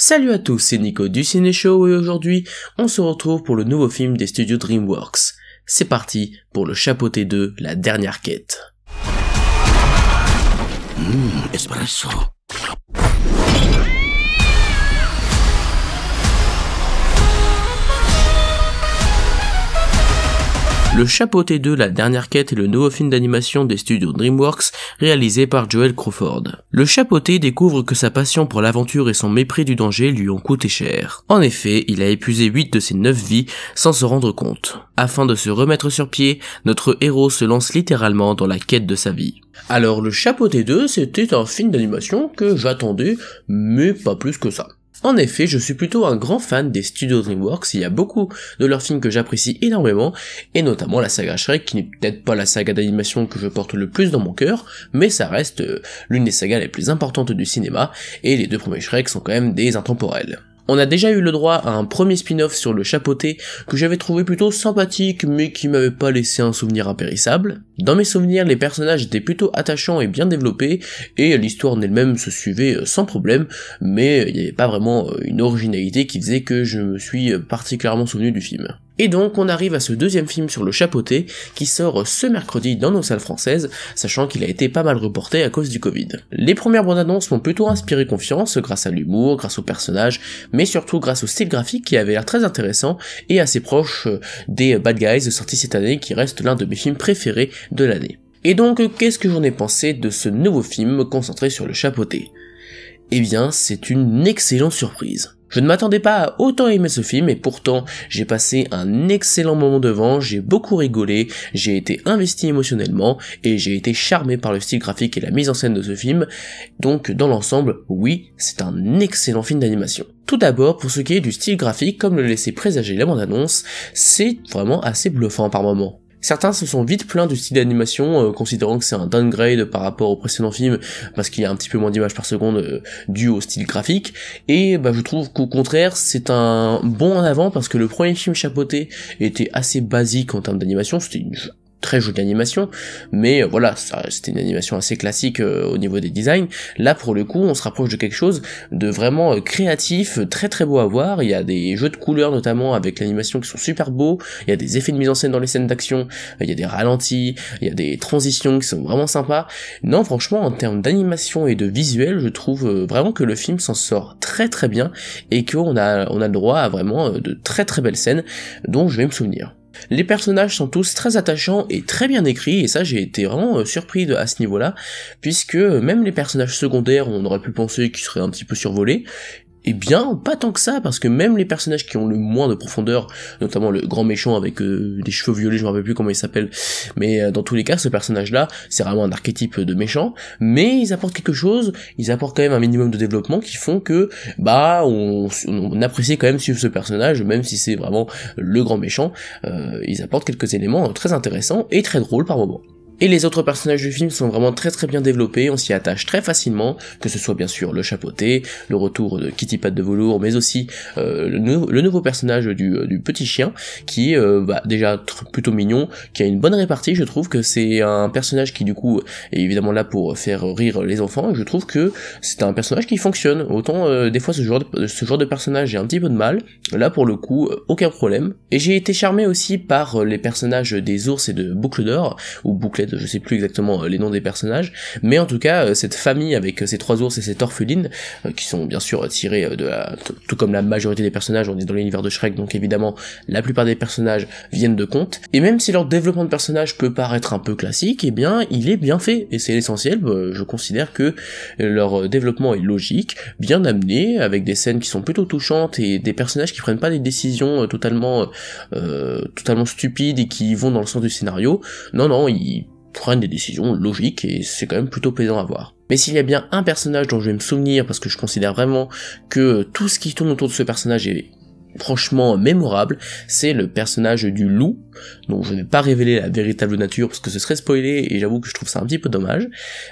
Salut à tous, c'est Nico du Ciné Show et aujourd'hui, on se retrouve pour le nouveau film des studios DreamWorks. C'est parti pour le t 2, la dernière quête. Mmm, Le chapeauté 2, la dernière quête est le nouveau film d'animation des studios DreamWorks réalisé par Joel Crawford. Le chapeauté découvre que sa passion pour l'aventure et son mépris du danger lui ont coûté cher. En effet, il a épuisé 8 de ses 9 vies sans se rendre compte. Afin de se remettre sur pied, notre héros se lance littéralement dans la quête de sa vie. Alors le chapeauté 2, c'était un film d'animation que j'attendais, mais pas plus que ça. En effet, je suis plutôt un grand fan des studios DreamWorks, il y a beaucoup de leurs films que j'apprécie énormément, et notamment la saga Shrek, qui n'est peut-être pas la saga d'animation que je porte le plus dans mon cœur, mais ça reste euh, l'une des sagas les plus importantes du cinéma, et les deux premiers Shrek sont quand même des intemporels. On a déjà eu le droit à un premier spin-off sur le chapeauté que j'avais trouvé plutôt sympathique mais qui m'avait pas laissé un souvenir impérissable. Dans mes souvenirs, les personnages étaient plutôt attachants et bien développés et l'histoire en elle-même se suivait euh, sans problème, mais il n'y avait pas vraiment euh, une originalité qui faisait que je me suis euh, particulièrement souvenu du film. Et donc on arrive à ce deuxième film sur le chapeauté qui sort ce mercredi dans nos salles françaises, sachant qu'il a été pas mal reporté à cause du Covid. Les premières bandes annonces m'ont plutôt inspiré confiance grâce à l'humour, grâce au personnages, mais surtout grâce au style graphique qui avait l'air très intéressant et assez proche euh, des Bad Guys sortis cette année qui reste l'un de mes films préférés de l'année. Et donc qu'est-ce que j'en ai pensé de ce nouveau film concentré sur le chapeauté Eh bien c'est une excellente surprise. Je ne m'attendais pas à autant aimer ce film et pourtant j'ai passé un excellent moment devant, j'ai beaucoup rigolé, j'ai été investi émotionnellement et j'ai été charmé par le style graphique et la mise en scène de ce film. Donc dans l'ensemble, oui, c'est un excellent film d'animation. Tout d'abord, pour ce qui est du style graphique, comme le laissait présager la bande-annonce, c'est vraiment assez bluffant par moments. Certains se sont vite plaints du style d'animation, euh, considérant que c'est un downgrade par rapport au précédent film, parce qu'il y a un petit peu moins d'images par seconde euh, dû au style graphique, et bah, je trouve qu'au contraire, c'est un bon en avant, parce que le premier film chapeauté était assez basique en termes d'animation, c'était une très jolie animation, mais euh, voilà, c'était une animation assez classique euh, au niveau des designs. Là, pour le coup, on se rapproche de quelque chose de vraiment euh, créatif, très très beau à voir. Il y a des jeux de couleurs notamment avec l'animation qui sont super beaux. Il y a des effets de mise en scène dans les scènes d'action. Il y a des ralentis, il y a des transitions qui sont vraiment sympas. Non, franchement, en termes d'animation et de visuel, je trouve vraiment que le film s'en sort très très bien et qu'on a on a le droit à vraiment de très très belles scènes dont je vais me souvenir. Les personnages sont tous très attachants et très bien écrits, et ça j'ai été vraiment euh, surpris à ce niveau-là, puisque euh, même les personnages secondaires, on aurait pu penser qu'ils seraient un petit peu survolés, eh bien, pas tant que ça, parce que même les personnages qui ont le moins de profondeur, notamment le grand méchant avec euh, des cheveux violets, je me rappelle plus comment il s'appelle, mais euh, dans tous les cas, ce personnage-là, c'est vraiment un archétype de méchant, mais ils apportent quelque chose, ils apportent quand même un minimum de développement qui font que, bah, on, apprécie quand même ce personnage, même si c'est vraiment le grand méchant, euh, ils apportent quelques éléments très intéressants et très drôles par moments. Et les autres personnages du film sont vraiment très très bien développés, on s'y attache très facilement, que ce soit bien sûr le chapeauté, le retour de Kitty Pat de velours, mais aussi euh, le, nouveau personnage du, euh, petit chien, qui est euh, déjà plutôt mignon, qui a une bonne répartie, je trouve que c'est un personnage qui du coup est évidemment là pour faire rire les enfants, je trouve que c'est un personnage qui fonctionne. Autant des fois ce genre, de, ce genre de personnage a un petit peu de mal, là pour le coup aucun problème. Et j'ai été charmé aussi par les personnages des ours et de Boucle d'Or, ou Boucle je sais plus exactement euh, les noms des personnages, mais en tout cas euh, cette famille avec euh, ces trois ours et cette orpheline, qui sont bien sûr tirés de la, tout comme la majorité des personnages, on est dans l'univers de Shrek, donc évidemment la plupart des personnages viennent de contes, et même si leur développement de personnage peut paraître un peu classique, eh bien il est bien fait, et c'est l'essentiel, je considère que leur développement est logique, bien amené, avec des scènes qui sont plutôt touchantes et des personnages qui prennent pas des décisions totalement, totalement stupides et qui vont dans le sens du scénario. Non, non, ils prennent des décisions logiques et c'est quand même plutôt plaisant à voir. Mais s'il y a bien un personnage dont je vais me souvenir parce que je considère vraiment que euh, tout ce qui tourne autour de ce personnage est franchement mémorable, c'est le personnage du loup, dont je vais pas révéler la véritable nature parce que ce serait spoilé et j'avoue que je trouve ça un petit peu dommage,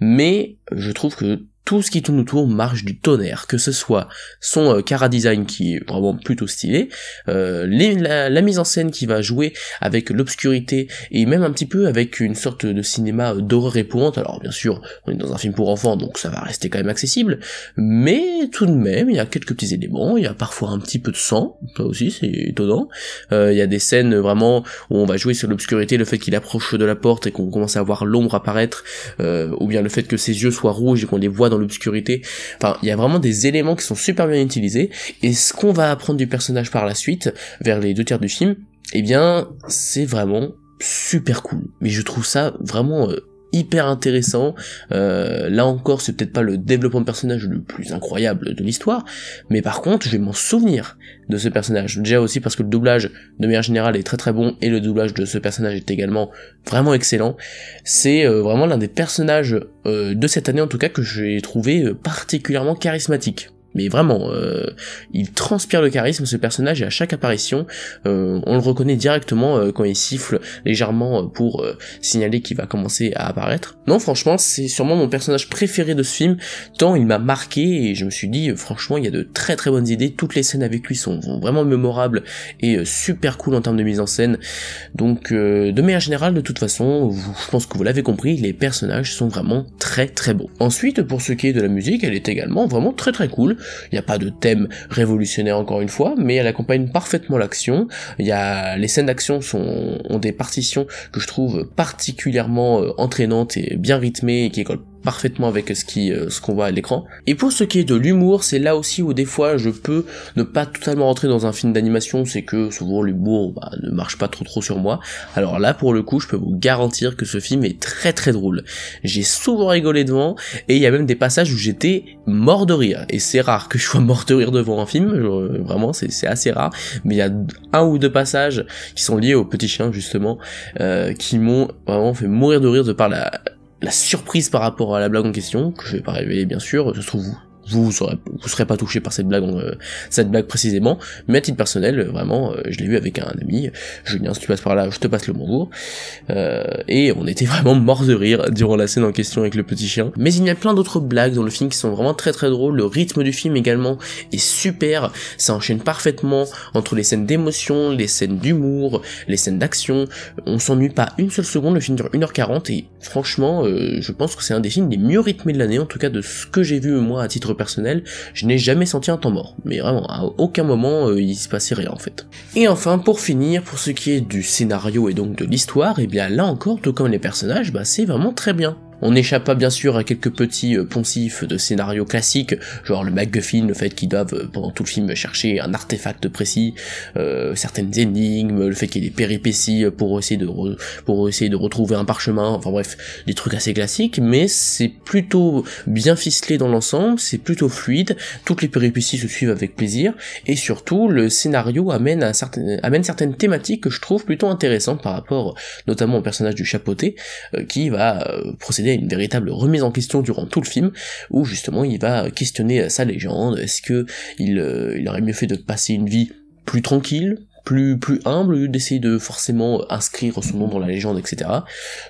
mais je trouve que tout ce qui tourne autour marche du tonnerre, que ce soit son euh, design qui est vraiment plutôt stylé, euh, les, la, mise en scène qui va jouer avec l'obscurité et même un petit peu avec une sorte de cinéma euh, d'horreur épouvante. Alors bien sûr, on est dans un film pour enfants, donc ça va rester quand même accessible, mais tout de même, il y a quelques petits éléments, il y a parfois un petit peu de sang, ça aussi c'est étonnant. Euh, il y a des scènes vraiment où on va jouer sur l'obscurité, le fait qu'il approche de la porte et qu'on commence à voir l'ombre apparaître, ou bien le fait que ses yeux soient rouges et qu'on les voit dans l'obscurité. Enfin, il y a vraiment des éléments qui sont super bien utilisés. Et ce qu'on va apprendre du personnage par la suite, vers les deux tiers du film, eh bien, c'est vraiment super cool. Mais je trouve ça vraiment euh, hyper intéressant. Euh, là encore, c'est peut-être pas le développement de personnage le plus incroyable de l'histoire, mais par contre, je vais m'en souvenir de ce personnage. Déjà aussi parce que le doublage, de manière générale, est très très bon, et le doublage de ce personnage est également vraiment excellent. C'est euh, vraiment l'un des personnages euh, de cette année, en tout cas, que j'ai trouvé particulièrement charismatique. Mais vraiment, euh, il transpire le charisme ce personnage et à chaque apparition, euh, on le reconnaît directement euh, quand il siffle légèrement pour signaler qu'il va commencer à apparaître. Non, franchement, c'est sûrement mon personnage préféré de ce film, tant il m'a marqué et je me suis dit, franchement, il y a de très très bonnes idées. Toutes les scènes avec lui sont vraiment mémorables et super cool en termes de mise en scène. Donc, de manière générale, de toute façon, je pense que vous l'avez compris, les personnages sont vraiment très très beaux. Ensuite, pour ce qui est de la musique, elle est également vraiment très très cool il n'y a pas de thème révolutionnaire encore une fois, mais elle accompagne parfaitement l'action. Il y a les scènes d'action sont ont des partitions que je trouve particulièrement euh, entraînantes et bien rythmées et qui écolent parfaitement avec ce qui euh, ce qu'on voit à l'écran. Et pour ce qui est de l'humour, c'est là aussi où des fois je peux ne pas totalement rentrer dans un film d'animation, c'est que souvent l'humour bah, ne marche pas trop trop sur moi. Alors là pour le coup, je peux vous garantir que ce film est très très drôle. J'ai souvent rigolé devant et il y a même des passages où j'étais mort de rire et c'est rare que je sois mort de rire devant un film, euh, vraiment c'est assez rare, mais il y a un ou deux passages qui sont liés au petit chien justement euh, qui m'ont vraiment fait mourir de rire de par la la surprise par rapport à la blague en question, que je vais pas révéler bien sûr, se trouve vous ne serez pas touché par euh, cette blague, précisément, mais à titre personnel, euh, vraiment, euh, je l'ai vu avec un ami, Julien, hein, si tu passes par là, je te passe le bonjour, et on était vraiment mort de rire durant la scène en question avec le petit chien. Mais il y a plein d'autres blagues dans le film qui sont vraiment très très drôles, le rythme du film également est super, ça enchaîne parfaitement entre les scènes d'émotion, les scènes d'humour, les scènes d'action, on s'ennuie pas une seule seconde, le film dure 1h40 et franchement, je pense que c'est un des films les mieux rythmés de l'année, en tout cas de ce que j'ai vu moi à titre personnel, je n'ai jamais senti un temps mort. Mais vraiment, à aucun moment, euh, il se passait rien en fait. Et enfin, pour finir, pour ce qui est du scénario et donc de l'histoire, et eh bien là encore, tout comme les personnages, bah, c'est vraiment très bien. On pas bien sûr à quelques petits euh, poncifs de scénarios classiques, genre le MacGuffin, le fait qu'ils doivent euh, pendant tout le film chercher un artefact précis, euh, certaines énigmes, le fait qu'il y ait des péripéties pour essayer de pour essayer de retrouver un parchemin, enfin bref, des trucs assez classiques, mais c'est plutôt bien ficelé dans l'ensemble, c'est plutôt fluide, toutes les péripéties se suivent avec plaisir, et surtout le scénario amène, amène certaines thématiques que je trouve plutôt intéressantes par rapport notamment au personnage du chapeauté, qui va procéder une véritable remise en question durant tout le film, où justement il va questionner euh, sa légende, est-ce que euh, il, aurait mieux fait de passer une vie plus tranquille, plus, plus humble, d'essayer de forcément inscrire son nom dans la légende, etc.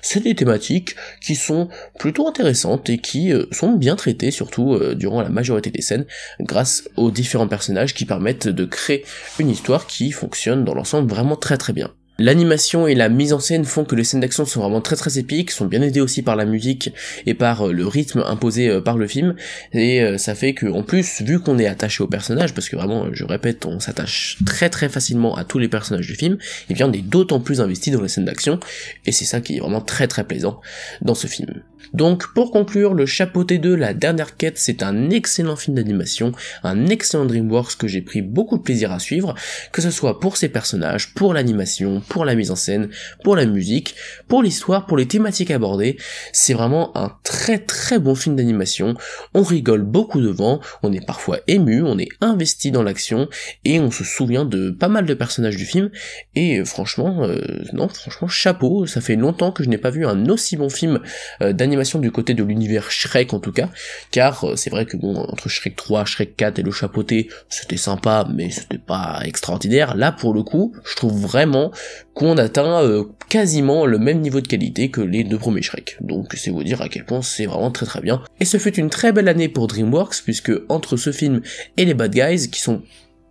C'est des thématiques qui sont plutôt intéressantes et qui euh, sont bien traitées, surtout durant la majorité des scènes, grâce aux différents personnages qui permettent de créer une histoire qui fonctionne dans l'ensemble vraiment très très bien. L'animation et la mise en scène font que les scènes d'action sont vraiment très très épiques, sont bien aidées aussi par la musique et par euh, le rythme imposé euh, par le film, et euh, ça fait que en plus, vu qu'on est attaché au personnage, parce que vraiment, je répète, on s'attache très très facilement à tous les personnages du film, et bien on est d'autant plus investi dans les scènes d'action, et c'est ça qui est vraiment très très plaisant dans ce film. Donc pour conclure, le chapeau T2, la dernière quête, c'est un excellent film d'animation, un excellent DreamWorks que j'ai pris beaucoup de plaisir à suivre, que ce soit pour ses personnages, pour l'animation, pour la mise en scène, pour la musique, pour l'histoire, pour les thématiques abordées, c'est vraiment un très très bon film d'animation, on rigole beaucoup devant, on est parfois ému, on est investi dans l'action, et on se souvient de pas mal de personnages du film, et euh, franchement, euh, non, franchement, chapeau, ça fait longtemps que je n'ai pas vu un aussi bon film euh, d'animation du côté de l'univers Shrek en tout cas, car euh, c'est vrai que bon, entre Shrek 3, Shrek 4 et le chapeauté, c'était sympa, mais c'était pas extraordinaire. Là, pour le coup, je trouve vraiment qu'on atteint euh, quasiment le même niveau de qualité que les deux premiers Shrek. Donc c'est vous dire à quel point c'est vraiment très très bien. Et ce fut une très belle année pour DreamWorks, puisque entre ce film et les Bad Guys, qui sont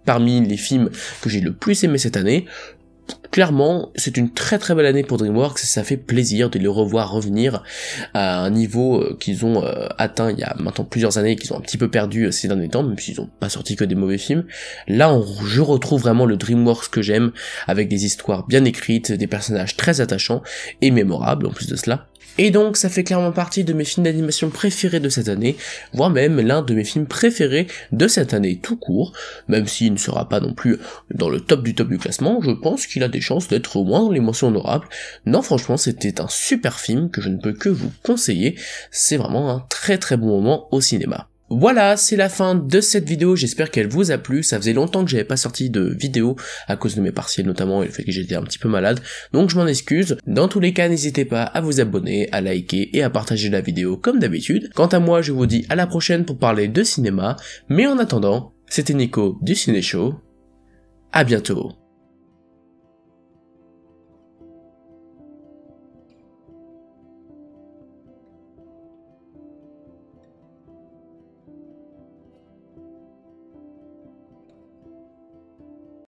parmi les films que j'ai le plus aimé cette année, clairement, c'est une très très belle année pour DreamWorks ça fait plaisir de les revoir revenir à un niveau euh, qu'ils ont euh, atteint il y a maintenant plusieurs années, qu'ils ont un petit peu perdu euh, ces derniers temps, même s'ils n'ont pas sorti que des mauvais films. Là, je retrouve vraiment le DreamWorks que j'aime, avec des histoires bien écrites, des personnages très attachants et mémorables en plus de cela. Et donc ça fait clairement partie de mes films d'animation préférés de cette année, voire même l'un de mes films préférés de cette année tout court, même s'il ne sera pas non plus dans le top du top du classement, je pense qu'il a des chances d'être au moins dans les mentions honorables. Non franchement c'était un super film que je ne peux que vous conseiller, c'est vraiment un très très bon moment au cinéma. Voilà, c'est la fin de cette vidéo, j'espère qu'elle vous a plu, ça faisait longtemps que j'avais pas sorti de vidéo à cause de mes partiels notamment et le fait que j'étais un petit peu malade, donc je m'en excuse. Dans tous les cas, n'hésitez pas à vous abonner, à liker et à partager la vidéo comme d'habitude. Quant à moi, je vous dis à la prochaine pour parler de cinéma, mais en attendant, c'était Nico du Ciné Show, à bientôt